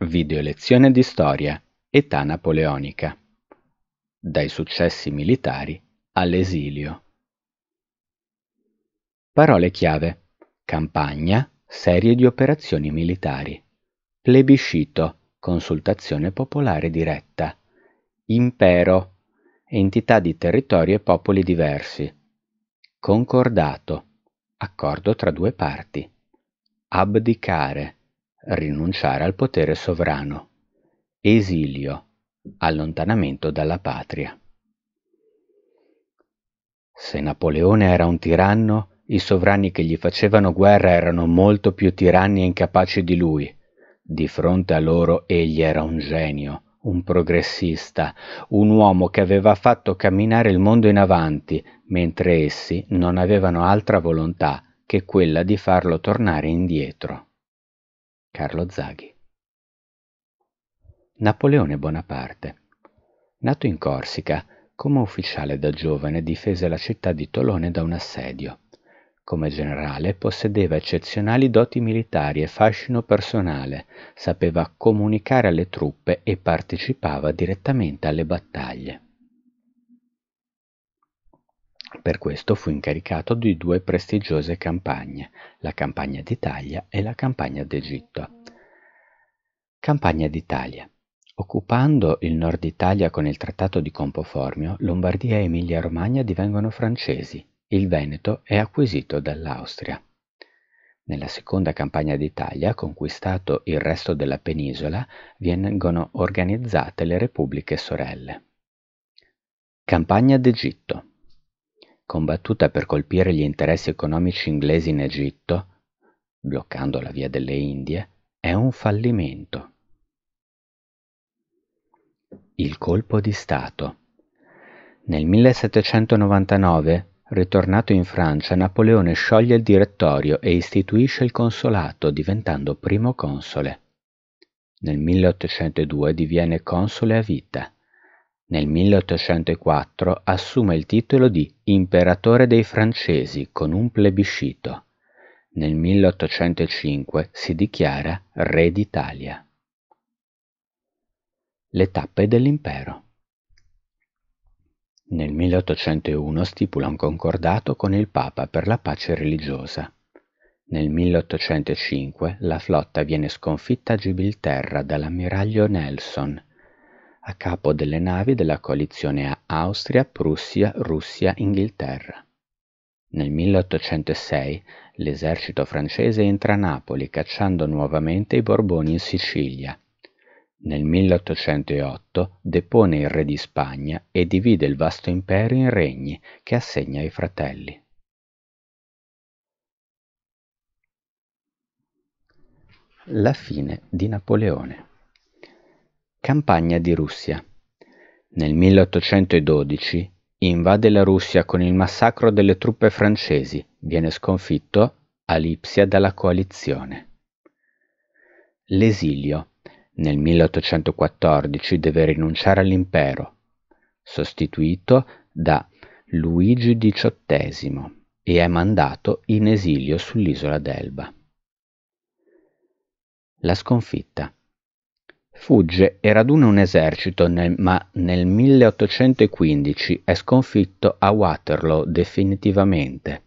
Video lezione di storia, età napoleonica. Dai successi militari all'esilio. Parole chiave. Campagna, serie di operazioni militari. Plebiscito, consultazione popolare diretta. Impero, entità di territori e popoli diversi. Concordato, accordo tra due parti. Abdicare, rinunciare al potere sovrano, esilio, allontanamento dalla patria. Se Napoleone era un tiranno, i sovrani che gli facevano guerra erano molto più tiranni e incapaci di lui. Di fronte a loro egli era un genio, un progressista, un uomo che aveva fatto camminare il mondo in avanti, mentre essi non avevano altra volontà che quella di farlo tornare indietro. Carlo Zaghi. Napoleone Bonaparte. Nato in Corsica, come ufficiale da giovane difese la città di Tolone da un assedio. Come generale possedeva eccezionali doti militari e fascino personale, sapeva comunicare alle truppe e partecipava direttamente alle battaglie. Per questo fu incaricato di due prestigiose campagne, la Campagna d'Italia e la Campagna d'Egitto. Campagna d'Italia. Occupando il nord Italia con il Trattato di Compoformio, Lombardia e Emilia-Romagna divengono francesi, il Veneto è acquisito dall'Austria. Nella seconda campagna d'Italia, conquistato il resto della penisola, vengono organizzate le repubbliche sorelle. Campagna d'Egitto combattuta per colpire gli interessi economici inglesi in Egitto, bloccando la via delle Indie, è un fallimento. Il colpo di Stato. Nel 1799, ritornato in Francia, Napoleone scioglie il direttorio e istituisce il consolato, diventando primo console. Nel 1802 diviene console a vita. Nel 1804 assume il titolo di "Imperatore dei Francesi" con un plebiscito. Nel 1805 si dichiara Re d'Italia. Le tappe dell'impero. Nel 1801 stipula un concordato con il Papa per la pace religiosa. Nel 1805 la flotta viene sconfitta a Gibilterra dall'ammiraglio Nelson a capo delle navi della coalizione Austria-Prussia-Russia-Inghilterra. Nel 1806 l'esercito francese entra a Napoli cacciando nuovamente i Borboni in Sicilia. Nel 1808 depone il re di Spagna e divide il vasto impero in regni che assegna ai fratelli. La fine di Napoleone Campagna di Russia. Nel 1812 invade la Russia con il massacro delle truppe francesi, viene sconfitto a Lipsia dalla coalizione. L'esilio. Nel 1814 deve rinunciare all'impero, sostituito da Luigi XVIII e è mandato in esilio sull'isola d'Elba. La sconfitta. Fugge e raduna un esercito ma nel 1815 è sconfitto a Waterloo definitivamente.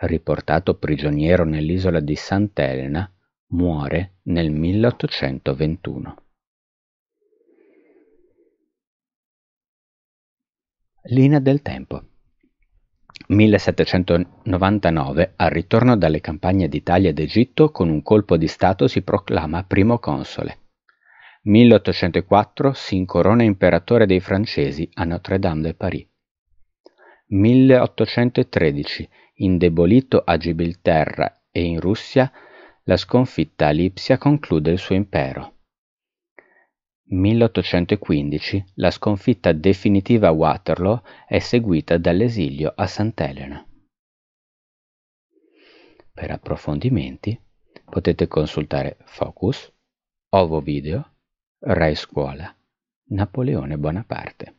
Riportato prigioniero nell'isola di Sant'Elena, muore nel 1821. Linea del tempo. 1799, al ritorno dalle campagne d'Italia ed Egitto, con un colpo di Stato si proclama primo console. 1804 si incorona imperatore dei francesi a Notre-Dame de Paris. 1813, indebolito a Gibilterra e in Russia, la sconfitta a Lipsia conclude il suo impero. 1815 la sconfitta definitiva a Waterloo è seguita dall'esilio a Sant'Elena. Per approfondimenti potete consultare Focus, Ovo Video Rai Scuola Napoleone Bonaparte